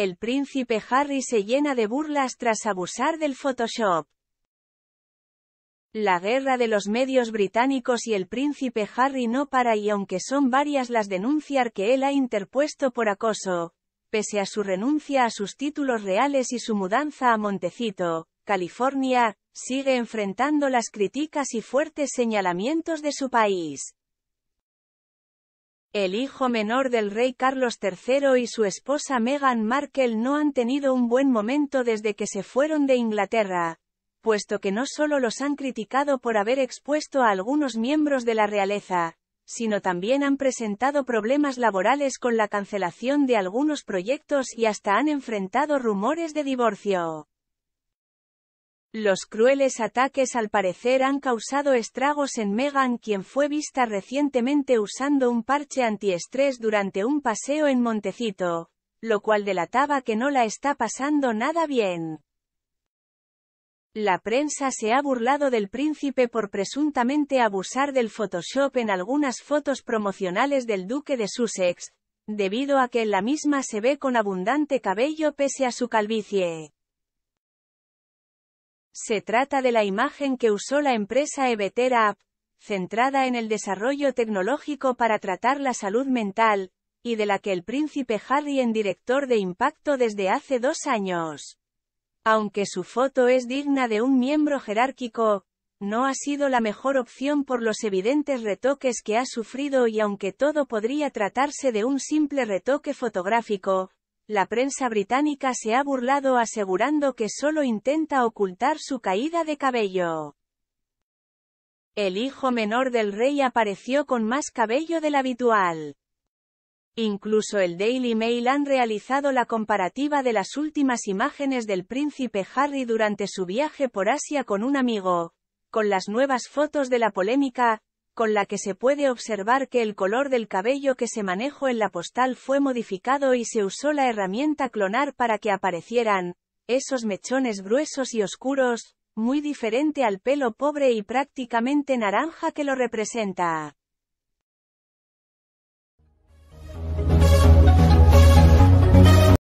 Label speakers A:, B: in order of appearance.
A: El príncipe Harry se llena de burlas tras abusar del Photoshop. La guerra de los medios británicos y el príncipe Harry no para y aunque son varias las denuncias que él ha interpuesto por acoso, pese a su renuncia a sus títulos reales y su mudanza a Montecito, California, sigue enfrentando las críticas y fuertes señalamientos de su país. El hijo menor del rey Carlos III y su esposa Meghan Markle no han tenido un buen momento desde que se fueron de Inglaterra, puesto que no solo los han criticado por haber expuesto a algunos miembros de la realeza, sino también han presentado problemas laborales con la cancelación de algunos proyectos y hasta han enfrentado rumores de divorcio. Los crueles ataques al parecer han causado estragos en Meghan quien fue vista recientemente usando un parche antiestrés durante un paseo en Montecito, lo cual delataba que no la está pasando nada bien. La prensa se ha burlado del príncipe por presuntamente abusar del Photoshop en algunas fotos promocionales del duque de Sussex, debido a que en la misma se ve con abundante cabello pese a su calvicie. Se trata de la imagen que usó la empresa Evetera App, centrada en el desarrollo tecnológico para tratar la salud mental, y de la que el príncipe Harry en director de impacto desde hace dos años. Aunque su foto es digna de un miembro jerárquico, no ha sido la mejor opción por los evidentes retoques que ha sufrido y aunque todo podría tratarse de un simple retoque fotográfico, la prensa británica se ha burlado asegurando que solo intenta ocultar su caída de cabello. El hijo menor del rey apareció con más cabello del habitual. Incluso el Daily Mail han realizado la comparativa de las últimas imágenes del príncipe Harry durante su viaje por Asia con un amigo, con las nuevas fotos de la polémica con la que se puede observar que el color del cabello que se manejó en la postal fue modificado y se usó la herramienta clonar para que aparecieran, esos mechones gruesos y oscuros, muy diferente al pelo pobre y prácticamente naranja que lo representa.